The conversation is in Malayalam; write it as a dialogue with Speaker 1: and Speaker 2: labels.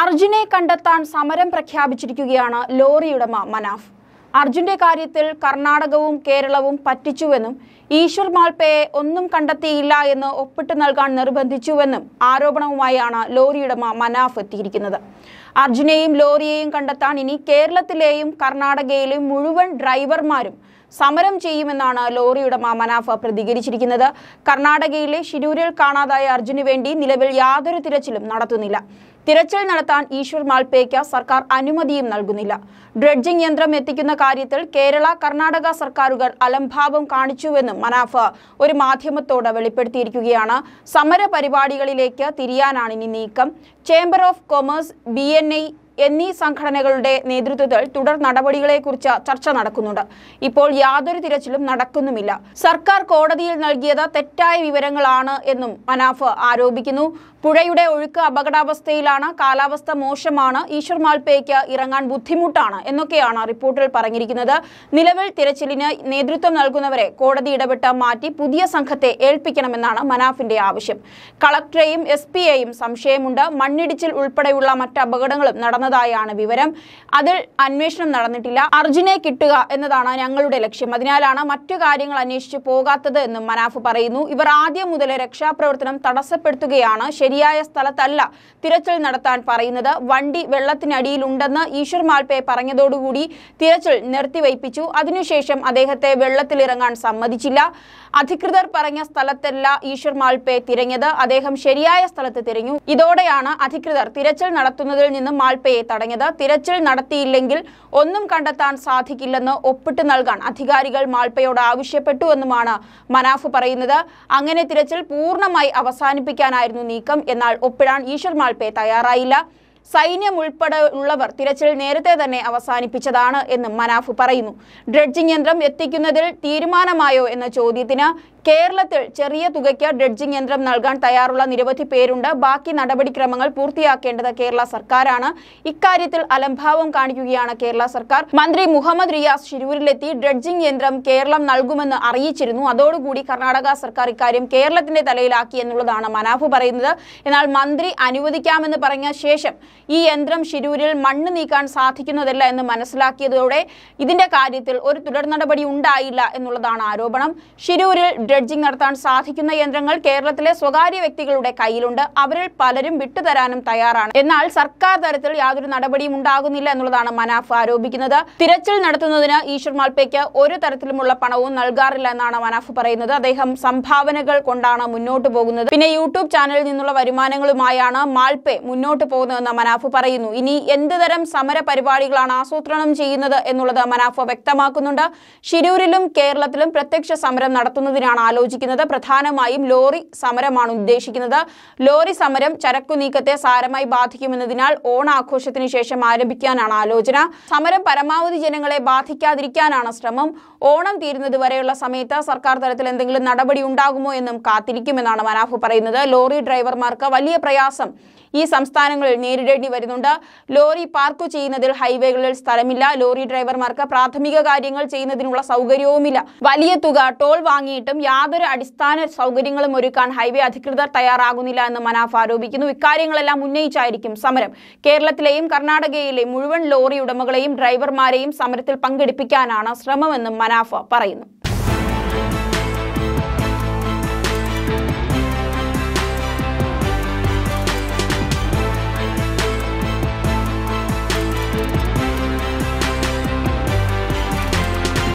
Speaker 1: അർജുനെ കണ്ടെത്താൻ സമരം പ്രഖ്യാപിച്ചിരിക്കുകയാണ് ലോറിയുടമ മനാഫ് അർജുന്റെ കാര്യത്തിൽ കർണാടകവും കേരളവും പറ്റിച്ചുവെന്നും ഈശ്വർ മാൾപ്പയെ ഒന്നും കണ്ടെത്തിയില്ല എന്ന് ഒപ്പിട്ട് നൽകാൻ നിർബന്ധിച്ചുവെന്നും ആരോപണവുമായാണ് ലോറിയുടമ മനാഫ് എത്തിയിരിക്കുന്നത് അർജുനെയും ലോറിയെയും കണ്ടെത്താൻ ഇനി കേരളത്തിലെയും കർണാടകയിലെയും മുഴുവൻ ഡ്രൈവർമാരും സമരം ചെയ്യുമെന്നാണ് ലോറിയുടമ മനാഫ് പ്രതികരിച്ചിരിക്കുന്നത് കർണാടകയിലെ ഷിരൂരിൽ കാണാതായ അർജുന് വേണ്ടി നിലവിൽ യാതൊരു തിരച്ചിലും നടത്തുന്നില്ല തിരച്ചിൽ നടത്താൻ ഈശ്വർ മാൽപേക്ക സർക്കാർ അനുമതിയും നൽകുന്നില്ല ഡ്രഡ്ജിംഗ് യന്ത്രം എത്തിക്കുന്ന കാര്യത്തിൽ കേരള കർണാടക സർക്കാരുകൾ അലംഭാവം കാണിച്ചുവെന്നും മനാഫ് ഒരു മാധ്യമത്തോട് വെളിപ്പെടുത്തിയിരിക്കുകയാണ് സമര പരിപാടികളിലേക്ക് തിരിയാനാണ് ഇനി നീക്കം ചേംബർ ഓഫ് കൊമേഴ്സ് ബി എന്നീ സംഘടനകളുടെ നേതൃത്വത്തിൽ തുടർ നടപടികളെക്കുറിച്ച് ചർച്ച നടക്കുന്നുണ്ട് ഇപ്പോൾ യാതൊരു തിരച്ചിലും നടക്കുന്നുമില്ല സർക്കാർ കോടതിയിൽ നൽകിയത് തെറ്റായ വിവരങ്ങളാണ് എന്നും മനാഫ് ആരോപിക്കുന്നു പുഴയുടെ ഒഴുക്ക് അപകടാവസ്ഥയിലാണ് കാലാവസ്ഥ മോശമാണ് ഈശ്വർ മാൽപ്പേക്ക് ഇറങ്ങാൻ ബുദ്ധിമുട്ടാണ് എന്നൊക്കെയാണ് റിപ്പോർട്ടിൽ പറഞ്ഞിരിക്കുന്നത് നിലവിൽ തിരച്ചിലിന് നേതൃത്വം നൽകുന്നവരെ കോടതി ഇടപെട്ട് മാറ്റി പുതിയ സംഘത്തെ ഏൽപ്പിക്കണമെന്നാണ് മനാഫിന്റെ ആവശ്യം കളക്ടറെയും എസ് സംശയമുണ്ട് മണ്ണിടിച്ചിൽ ഉൾപ്പെടെയുള്ള മറ്റ് അപകടങ്ങളും നടന്നതായാണ് വിവരം അതിൽ അന്വേഷണം നടന്നിട്ടില്ല അർജുനെ കിട്ടുക എന്നതാണ് ഞങ്ങളുടെ ലക്ഷ്യം അതിനാലാണ് മറ്റു കാര്യങ്ങൾ അന്വേഷിച്ചു പോകാത്തത് എന്നും മനാഫ് പറയുന്നു ഇവർ ആദ്യം മുതൽ രക്ഷാപ്രവർത്തനം തടസ്സപ്പെടുത്തുകയാണ് ശരി ശരിയായ സ്ഥലത്തല്ല തിരച്ചിൽ നടത്താൻ പറയുന്നത് വണ്ടി വെള്ളത്തിനടിയിലുണ്ടെന്ന് ഈശ്വർ മാൽപെ പറഞ്ഞതോടുകൂടി തിരച്ചിൽ നിർത്തിവയ്പ്പിച്ചു അതിനുശേഷം അദ്ദേഹത്തെ വെള്ളത്തിലിറങ്ങാൻ സമ്മതിച്ചില്ല അധികൃതർ പറഞ്ഞ സ്ഥലത്തല്ല ഈശ്വർ മാൽപേ തിരഞ്ഞത് അദ്ദേഹം ശരിയായ സ്ഥലത്ത് തിരഞ്ഞു ഇതോടെയാണ് അധികൃതർ തിരച്ചിൽ നടത്തുന്നതിൽ നിന്ന് മാൽപേയെ തടഞ്ഞത് തിരച്ചിൽ നടത്തിയില്ലെങ്കിൽ ഒന്നും കണ്ടെത്താൻ സാധിക്കില്ലെന്ന് ഒപ്പിട്ട് നൽകാൻ അധികാരികൾ മാൽപേയോട് ആവശ്യപ്പെട്ടു എന്നുമാണ് മനാഫ് പറയുന്നത് അങ്ങനെ തിരച്ചിൽ പൂർണ്ണമായി അവസാനിപ്പിക്കാനായിരുന്നു നീക്കം ശ്രമിച്ചെങ്കിലും എന്നാൽ ഒപ്പിടാൻ ഈശ്വർ മാൽപെ തയ്യാറായില്ല സൈന്യം ഉൾപ്പെടെ ഉള്ളവർ തിരച്ചിൽ നേരത്തെ തന്നെ അവസാനിപ്പിച്ചതാണ് എന്ന് മനാഫ് പറയുന്നു ഡ്രഡ്ജിംഗ് യന്ത്രം എത്തിക്കുന്നതിൽ തീരുമാനമായോ എന്ന ചോദ്യത്തിന് കേരളത്തിൽ ചെറിയ തുകയ്ക്ക് ഡ്രഡ്ജിംഗ് യന്ത്രം നൽകാൻ തയ്യാറുള്ള നിരവധി പേരുണ്ട് ബാക്കി നടപടിക്രമങ്ങൾ പൂർത്തിയാക്കേണ്ടത് കേരള സർക്കാരാണ് ഇക്കാര്യത്തിൽ അലംഭാവം കാണിക്കുകയാണ് കേരള സർക്കാർ മന്ത്രി മുഹമ്മദ് റിയാസ് ശിരൂരിലെത്തി ഡ്രഡ്ജിംഗ് യന്ത്രം കേരളം നൽകുമെന്ന് അറിയിച്ചിരുന്നു അതോടുകൂടി കർണാടക സർക്കാർ ഇക്കാര്യം കേരളത്തിന്റെ തലയിലാക്കി എന്നുള്ളതാണ് മനാഫ് പറയുന്നത് എന്നാൽ മന്ത്രി അനുവദിക്കാമെന്ന് പറഞ്ഞ ശേഷം ഈ യന്ത്രം ശിരൂരിൽ മണ്ണ് നീക്കാൻ സാധിക്കുന്നതല്ല എന്ന് മനസ്സിലാക്കിയതോടെ ഇതിന്റെ കാര്യത്തിൽ ഒരു തുടർ നടപടി ഉണ്ടായില്ല എന്നുള്ളതാണ് ആരോപണം ശിരൂരിൽ ഡ്രഡ്ജിംഗ് നടത്താൻ സാധിക്കുന്ന യന്ത്രങ്ങൾ കേരളത്തിലെ സ്വകാര്യ വ്യക്തികളുടെ കയ്യിലുണ്ട് അവരിൽ പലരും വിട്ടുതരാനും തയ്യാറാണ് എന്നാൽ സർക്കാർ തലത്തിൽ യാതൊരു നടപടിയും ഉണ്ടാകുന്നില്ല എന്നുള്ളതാണ് മനാഫ് ആരോപിക്കുന്നത് തിരച്ചിൽ നടത്തുന്നതിന് ഈശ്വർ മാൽപ്പയ്ക്ക് ഒരു തരത്തിലുമുള്ള പണവും നൽകാറില്ല എന്നാണ് മനാഫ് പറയുന്നത് അദ്ദേഹം സംഭാവനകൾ കൊണ്ടാണ് മുന്നോട്ട് പോകുന്നത് പിന്നെ യൂട്യൂബ് ചാനലിൽ നിന്നുള്ള വരുമാനങ്ങളുമായാണ് മാൽപ്പെ മുന്നോട്ട് പോകുന്നതെന്ന് മനാഫ് പറയുന്നു ഇനി എന്ത് തരം സമര പരിപാടികളാണ് ആസൂത്രണം ചെയ്യുന്നത് എന്നുള്ളത് മനാഫ് വ്യക്തമാക്കുന്നുണ്ട് ഷിരൂരിലും കേരളത്തിലും പ്രത്യക്ഷ സമരം നടത്തുന്നതിനാണ് കുറിച്ചാണ് ആലോചിക്കുന്നത് പ്രധാനമായും ലോറി സമരമാണ് ഉദ്ദേശിക്കുന്നത് ലോറി സമരം ചരക്കു നീക്കത്തെ സാരമായി ബാധിക്കുമെന്നതിനാൽ ഓണാഘോഷത്തിന് ശേഷം ആരംഭിക്കാനാണ് ആലോചന സമരം പരമാവധി ജനങ്ങളെ ബാധിക്കാതിരിക്കാനാണ് ശ്രമം ഓണം തീരുന്നത് വരെയുള്ള സമയത്ത് സർക്കാർ തലത്തിൽ എന്തെങ്കിലും നടപടി ഉണ്ടാകുമോ എന്നും കാത്തിരിക്കുമെന്നാണ് മനാഫ് പറയുന്നത് ലോറി ഡ്രൈവർമാർക്ക് വലിയ പ്രയാസം ഈ സംസ്ഥാനങ്ങളിൽ നേരിടേണ്ടി വരുന്നുണ്ട് ലോറി പാർക്ക് ചെയ്യുന്നതിൽ ഹൈവേകളിൽ സ്ഥലമില്ല ലോറി ഡ്രൈവർമാർക്ക് പ്രാഥമിക കാര്യങ്ങൾ ചെയ്യുന്നതിനുള്ള സൗകര്യവുമില്ല വലിയ തുക ടോൾ വാങ്ങിയിട്ടും യാതൊരു അടിസ്ഥാന സൗകര്യങ്ങളും ഒരുക്കാൻ ഹൈവേ അധികൃതർ തയ്യാറാകുന്നില്ല എന്ന് മനാഫ് ആരോപിക്കുന്നു ഇക്കാര്യങ്ങളെല്ലാം ഉന്നയിച്ചായിരിക്കും സമരം കേരളത്തിലെയും കർണാടകയിലെയും മുഴുവൻ ലോറി ഉടമകളെയും ഡ്രൈവർമാരെയും സമരത്തിൽ പങ്കെടുപ്പിക്കാനാണ് ശ്രമമെന്നും മനാഫ് പറയുന്നു